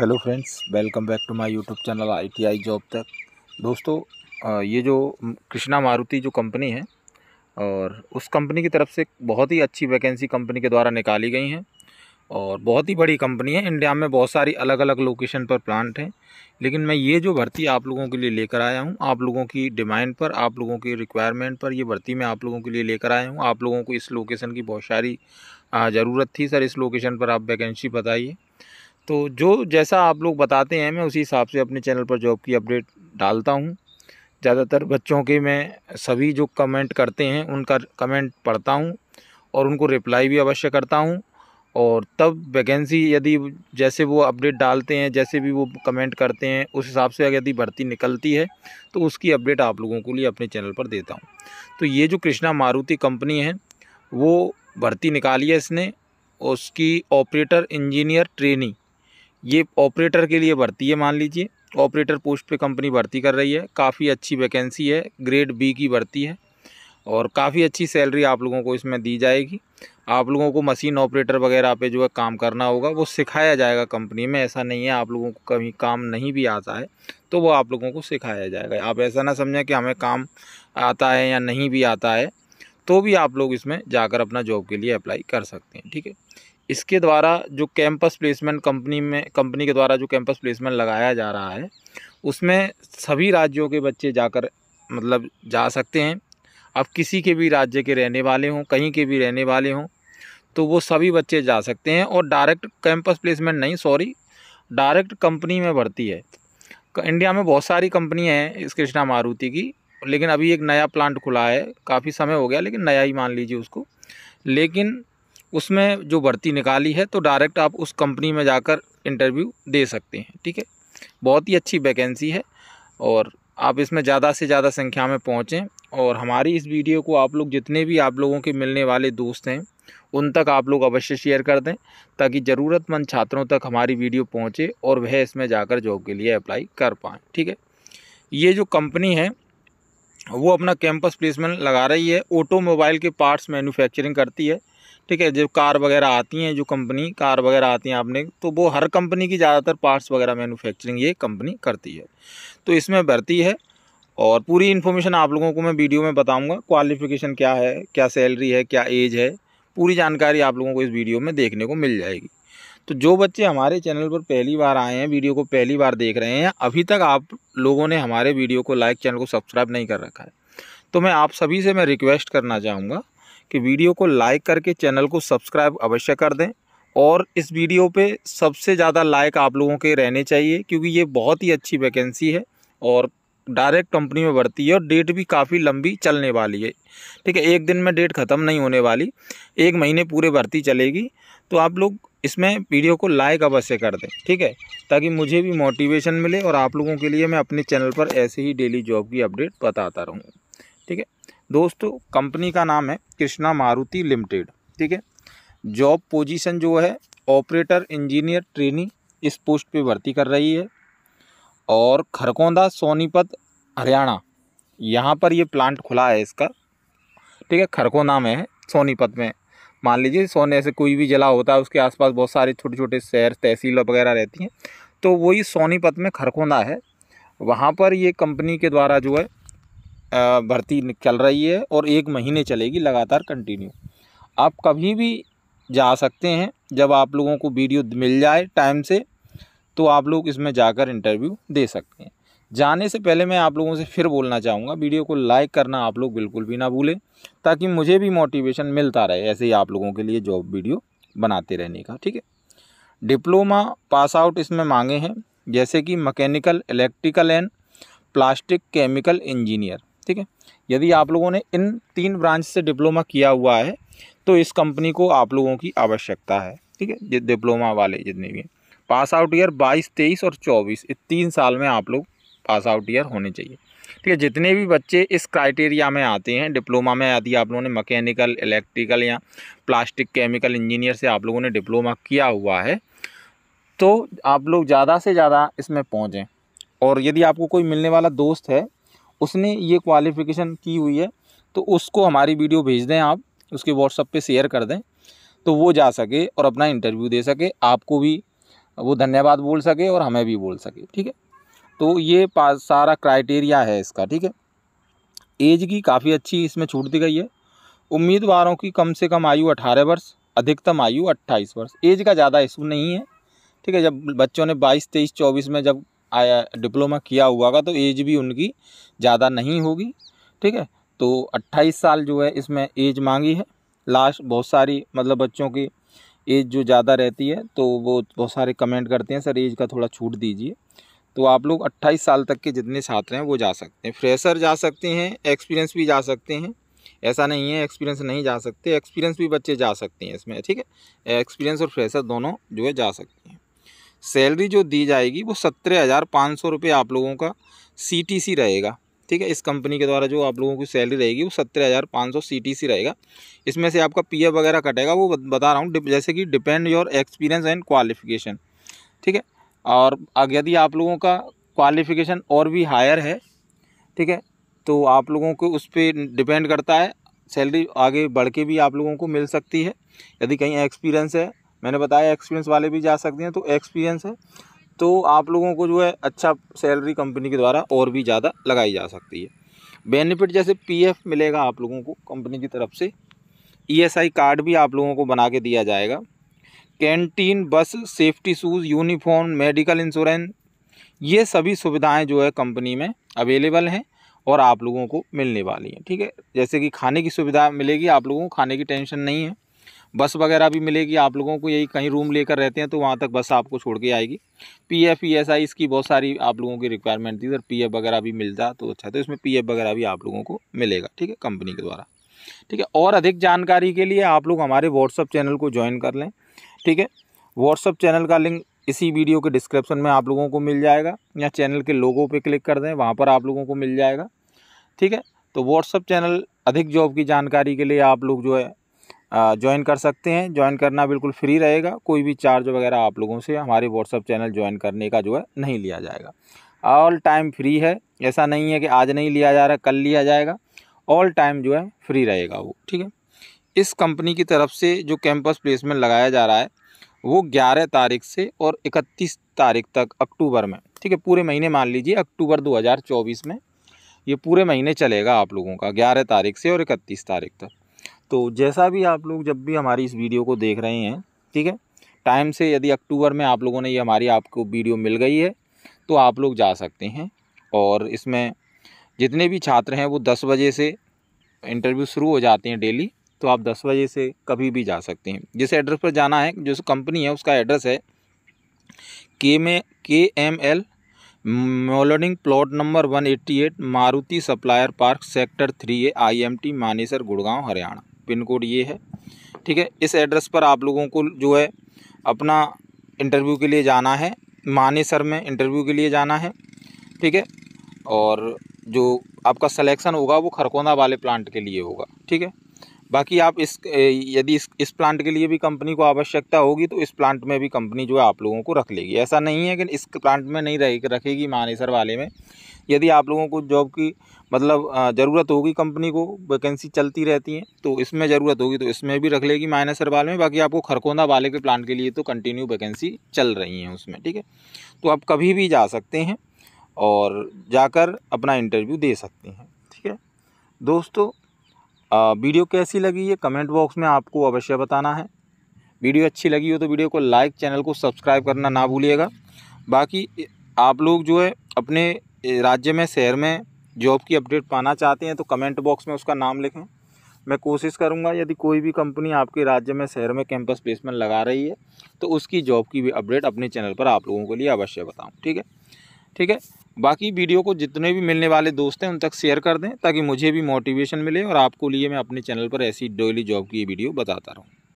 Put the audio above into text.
hello friends welcome back to my YouTube channel ITI job तक दोस्तों ये जो कृष्णा मारुति जो कंपनी है और उस कंपनी की तरफ से बहुत ही अच्छी वैकेंसी कंपनी के द्वारा निकाली गई हैं और बहुत ही बड़ी कंपनी है इंडिया में बहुत सारी अलग अलग लोकेशन पर प्लांट हैं लेकिन मैं ये जो भर्ती आप लोगों के लिए लेकर आया हूँ आप लोगों की डिमांड पर आप लोगों की रिक्वायरमेंट पर ये भर्ती मैं आप लोगों के लिए लेकर आया हूँ आप लोगों को इस लोकेशन की बहुत सारी ज़रूरत थी सर इस लोकेशन पर आप वैकेंसी बताइए तो जो जैसा आप लोग बताते हैं मैं उसी हिसाब से अपने चैनल पर जॉब की अपडेट डालता हूँ ज़्यादातर बच्चों के मैं सभी जो कमेंट करते हैं उनका कमेंट पढ़ता हूँ और उनको रिप्लाई भी अवश्य करता हूँ और तब वैकेंसी यदि जैसे वो अपडेट डालते हैं जैसे भी वो कमेंट करते हैं उस हिसाब से यदि भर्ती निकलती है तो उसकी अपडेट आप लोगों के लिए अपने चैनल पर देता हूँ तो ये जो कृष्णा मारुति कंपनी है वो भर्ती निकाली है इसने उसकी ऑपरेटर इंजीनियर ट्रेनिंग ये ऑपरेटर के लिए भर्ती है मान लीजिए ऑपरेटर पोस्ट पे कंपनी भर्ती कर रही है काफ़ी अच्छी वैकेंसी है ग्रेड बी की भर्ती है और काफ़ी अच्छी सैलरी आप लोगों को इसमें दी जाएगी आप लोगों को मशीन ऑपरेटर वगैरह पे जो है काम करना होगा वो सिखाया जाएगा कंपनी में ऐसा नहीं है आप लोगों को कभी काम नहीं भी आता है तो वो आप लोगों को सिखाया जाएगा आप ऐसा ना समझें कि हमें काम आता है या नहीं भी आता है तो भी आप लोग इसमें जाकर अपना जॉब के लिए अप्लाई कर सकते हैं ठीक है इसके द्वारा जो कैंपस प्लेसमेंट कंपनी में कंपनी के द्वारा जो कैंपस प्लेसमेंट लगाया जा रहा है उसमें सभी राज्यों के बच्चे जाकर मतलब जा सकते हैं अब किसी के भी राज्य के रहने वाले हों कहीं के भी रहने वाले हों तो वो सभी बच्चे जा सकते हैं और डायरेक्ट कैंपस प्लेसमेंट नहीं सॉरी डायरेक्ट कंपनी में भर्ती है इंडिया में बहुत सारी कंपनियाँ हैं इस कृष्णा मारुति की लेकिन अभी एक नया प्लांट खुला है काफ़ी समय हो गया लेकिन नया ही मान लीजिए उसको लेकिन उसमें जो भर्ती निकाली है तो डायरेक्ट आप उस कंपनी में जाकर इंटरव्यू दे सकते हैं ठीक है बहुत ही अच्छी वैकेंसी है और आप इसमें ज़्यादा से ज़्यादा संख्या में पहुँचें और हमारी इस वीडियो को आप लोग जितने भी आप लोगों के मिलने वाले दोस्त हैं उन तक आप लोग अवश्य शेयर कर दें ताकि ज़रूरतमंद छात्रों तक हमारी वीडियो पहुँचे और वह इसमें जाकर जॉब के लिए अप्लाई कर पाएँ ठीक है ये जो कंपनी है वो अपना कैंपस प्लेसमेंट लगा रही है ऑटोमोबाइल के पार्ट्स मैन्युफैक्चरिंग करती है ठीक है जो कार वगैरह आती हैं जो कंपनी कार वगैरह आती हैं आपने तो वो हर कंपनी की ज़्यादातर पार्ट्स वगैरह मैन्युफैक्चरिंग ये कंपनी करती है तो इसमें भर्ती है और पूरी इन्फॉर्मेशन आप लोगों को मैं वीडियो में बताऊँगा क्वालिफिकेशन क्या है क्या सैलरी है क्या एज है पूरी जानकारी आप लोगों को इस वीडियो में देखने को मिल जाएगी तो जो बच्चे हमारे चैनल पर पहली बार आए हैं वीडियो को पहली बार देख रहे हैं अभी तक आप लोगों ने हमारे वीडियो को लाइक चैनल को सब्सक्राइब नहीं कर रखा है तो मैं आप सभी से मैं रिक्वेस्ट करना चाहूँगा कि वीडियो को लाइक करके चैनल को सब्सक्राइब अवश्य कर दें और इस वीडियो पे सबसे ज़्यादा लाइक आप लोगों के रहने चाहिए क्योंकि ये बहुत ही अच्छी वैकेंसी है और डायरेक्ट कंपनी में बढ़ती है और डेट भी काफ़ी लंबी चलने वाली है ठीक है एक दिन में डेट ख़त्म नहीं होने वाली एक महीने पूरे भर्ती चलेगी तो आप लोग इसमें वीडियो को लाइक अवश्य कर दें ठीक है ताकि मुझे भी मोटिवेशन मिले और आप लोगों के लिए मैं अपने चैनल पर ऐसे ही डेली जॉब की अपडेट बताता रहूँ ठीक है दोस्तों कंपनी का नाम है कृष्णा मारुति लिमिटेड ठीक है जॉब पोजीशन जो है ऑपरेटर इंजीनियर ट्रेनी इस पोस्ट पे भर्ती कर रही है और खरकोंदा सोनीपत हरियाणा यहाँ पर ये प्लांट खुला है इसका ठीक है खरकोंदा में है सोनीपत में मान लीजिए सोने से कोई भी ज़िला होता है उसके आसपास बहुत सारे छोटे छोटे शहर तहसील वगैरह रहती हैं तो वही सोनीपत में खरकोंदा है वहाँ पर ये कंपनी के द्वारा जो है भर्ती चल रही है और एक महीने चलेगी लगातार कंटिन्यू आप कभी भी जा सकते हैं जब आप लोगों को वीडियो मिल जाए टाइम से तो आप लोग इसमें जाकर इंटरव्यू दे सकते हैं जाने से पहले मैं आप लोगों से फिर बोलना चाहूँगा वीडियो को लाइक करना आप लोग बिल्कुल भी ना भूलें ताकि मुझे भी मोटिवेशन मिलता रहे ऐसे ही आप लोगों के लिए जॉब वीडियो बनाते रहने का ठीक है डिप्लोमा पास आउट इसमें मांगे हैं जैसे कि mechanical electrical and plastic chemical engineer ठीक है यदि आप लोगों ने इन तीन ब्रांच से डिप्लोमा किया हुआ है तो इस कंपनी को आप लोगों की आवश्यकता है ठीक है डिप्लोमा वाले जितने भी हैं पास आउट ईयर बाईस तेईस और चौबीस इस तीन साल में आप लोग पास आउट ईयर होने चाहिए ठीक है जितने भी बच्चे इस क्राइटेरिया में आते हैं डिप्लोमा में यदि आप लोगों ने मकैनिकल इलेक्ट्रिकल या प्लास्टिक केमिकल इंजीनियर से आप लोगों ने डिप्लोमा किया हुआ है तो आप लोग ज़्यादा से ज़्यादा इसमें पहुँचें और यदि आपको कोई मिलने वाला दोस्त है उसने ये क्वालिफ़िकेशन की हुई है तो उसको हमारी वीडियो भेज दें आप उसके व्हाट्सअप पे शेयर कर दें तो वो जा सके और अपना इंटरव्यू दे सके आपको भी वो धन्यवाद बोल सके और हमें भी बोल सके ठीक है तो ये पास सारा क्राइटेरिया है इसका ठीक है एज की काफ़ी अच्छी इसमें छूट दी गई है उम्मीदवारों की कम से कम आयु अठारह वर्ष अधिकतम आयु अट्ठाईस वर्ष एज का ज़्यादा इशू नहीं है ठीक है जब बच्चों ने बाईस तेईस चौबीस में जब आया डिप्लोमा किया हुआ का तो एज भी उनकी ज़्यादा नहीं होगी ठीक है तो 28 साल जो है इसमें एज मांगी है लास्ट बहुत सारी मतलब बच्चों की एज जो ज़्यादा रहती है तो वो बहुत सारे कमेंट करते हैं सर एज का थोड़ा छूट दीजिए तो आप लोग 28 साल तक के जितने छात्र हैं वो जा सकते हैं फ्रेशर जा सकते हैं एक्सपीरियंस भी जा सकते हैं ऐसा नहीं है एक्सपीरियंस नहीं जा सकते एक्सपीरियंस भी बच्चे जा सकते हैं इसमें ठीक है एक्सपीरियंस और फ्रेशर दोनों जो है जा सकते हैं सैलरी जो दी जाएगी वो सत्रह हज़ार पाँच सौ रुपये आप लोगों का सी टी सी रहेगा ठीक है इस कंपनी के द्वारा जो आप लोगों की सैलरी रहेगी वो सत्रह हज़ार पाँच सौ सी टी सी रहेगा इसमें से आपका पी एफ वगैरह कटेगा वो बता रहा हूँ जैसे कि depend your experience and qualification ठीक है और यदि आप लोगों का क्वालिफिकेशन और भी हायर है ठीक है तो आप लोगों को उस पर डिपेंड करता है सैलरी आगे बढ़ के भी आप लोगों को मिल सकती है यदि कहीं एक्सपीरियंस है मैंने बताया एक्सपीरियंस वाले भी जा सकते हैं तो एक्सपीरियंस है तो आप लोगों को जो है अच्छा सैलरी कंपनी के द्वारा और भी ज़्यादा लगाई जा सकती है बेनिफिट जैसे पीएफ मिलेगा आप लोगों को कंपनी की तरफ से ईएसआई e कार्ड भी आप लोगों को बना के दिया जाएगा canteen bus safety shoes uniform medical insurance ये सभी सुविधाएं जो है कंपनी में अवेलेबल हैं और आप लोगों को मिलने वाली हैं ठीक है जैसे कि खाने की सुविधा मिलेगी आप लोगों को खाने की टेंशन नहीं है बस वगैरह भी मिलेगी आप लोगों को यही कहीं रूम लेकर रहते हैं तो वहाँ तक बस आपको छोड़ के आएगी P F E S I इसकी बहुत सारी आप लोगों की रिक्वायरमेंट थी सर पी एफ वगैरह भी मिलता तो अच्छा तो इसमें पी एफ वगैरह भी आप लोगों को मिलेगा ठीक है कंपनी के द्वारा ठीक है और अधिक जानकारी के लिए आप लोग हमारे व्हाट्सअप चैनल को ज्वाइन कर लें ठीक है व्हाट्सअप चैनल का लिंक इसी वीडियो के डिस्क्रिप्शन में आप लोगों को मिल जाएगा या चैनल के लोगो पे क्लिक कर दें वहाँ पर आप लोगों को मिल जाएगा ठीक है तो व्हाट्सअप चैनल अधिक जॉब की जानकारी के लिए आप लोग जो है ज्वाइन कर सकते हैं ज्वाइन करना बिल्कुल फ्री रहेगा कोई भी चार्ज वगैरह आप लोगों से हमारे व्हाट्सअप चैनल ज्वाइन करने का जो है नहीं लिया जाएगा ऑल टाइम फ्री है ऐसा नहीं है कि आज नहीं लिया जा रहा कल लिया जाएगा ऑल टाइम जो है फ्री रहेगा वो ठीक है इस कंपनी की तरफ से जो कैंपस प्लेसमेंट लगाया जा रहा है वो ग्यारह तारीख से और इकतीस तारीख तक अक्टूबर में ठीक है पूरे महीने मान लीजिए अक्टूबर 2024 में ये पूरे महीने चलेगा आप लोगों का ग्यारह तारीख से और इकतीस तारीख तक तो जैसा भी आप लोग जब भी हमारी इस वीडियो को देख रहे हैं ठीक है टाइम से यदि अक्टूबर में आप लोगों ने ये हमारी आपको वीडियो मिल गई है तो आप लोग जा सकते हैं और इसमें जितने भी छात्र हैं वो दस बजे से इंटरव्यू शुरू हो जाते हैं डेली तो आप दस बजे से कभी भी जा सकते हैं जिस एड्रेस पर जाना है जो कंपनी है उसका एड्रेस है के में K M L moulding plot number one eighty eight Maruti supplier park sector three A I M T Manesar Gurgaon Haryana pin code ये है ठीक है इस एड्रेस पर आप लोगों को जो है अपना इंटरव्यू के लिए जाना है मानेसर में इंटरव्यू के लिए जाना है ठीक है और जो आपका सलेक्शन होगा वो खरकोंदा वाले प्लांट के लिए होगा ठीक है बाकी आप इस यदि इस इस प्लांट के लिए भी कंपनी को आवश्यकता होगी तो इस प्लांट में भी कंपनी जो है आप लोगों को रख लेगी ऐसा नहीं है कि इस प्लांट में नहीं रहेगी रखेगी मानेसर वाले में यदि आप लोगों को जॉब की मतलब ज़रूरत होगी कंपनी को वैकेंसी चलती रहती है तो इसमें ज़रूरत होगी तो इसमें भी रख लेगी मानेसर वाले में बाकी आपको खरकोंदा वाले के प्लांट के लिए तो कंटिन्यू वैकेंसी चल रही है उसमें ठीक है तो आप कभी भी जा सकते हैं और जाकर अपना इंटरव्यू दे सकते हैं ठीक है दोस्तों वीडियो कैसी लगी है कमेंट बॉक्स में आपको अवश्य बताना है वीडियो अच्छी लगी हो तो वीडियो को लाइक चैनल को सब्सक्राइब करना ना भूलिएगा बाकी आप लोग जो है अपने राज्य में शहर में जॉब की अपडेट पाना चाहते हैं तो कमेंट बॉक्स में उसका नाम लिखें मैं कोशिश करूंगा यदि कोई भी कंपनी आपके राज्य में शहर में कैंपस प्लेसमेंट लगा रही है तो उसकी जॉब की भी अपडेट अपने चैनल पर आप लोगों के लिए अवश्य बताऊँ ठीक है ठीक है बाकी वीडियो को जितने भी मिलने वाले दोस्त हैं उन तक शेयर कर दें ताकि मुझे भी मोटिवेशन मिले और आपको लिए मैं अपने चैनल पर ऐसी डेली जॉब की वीडियो बताता रहूँ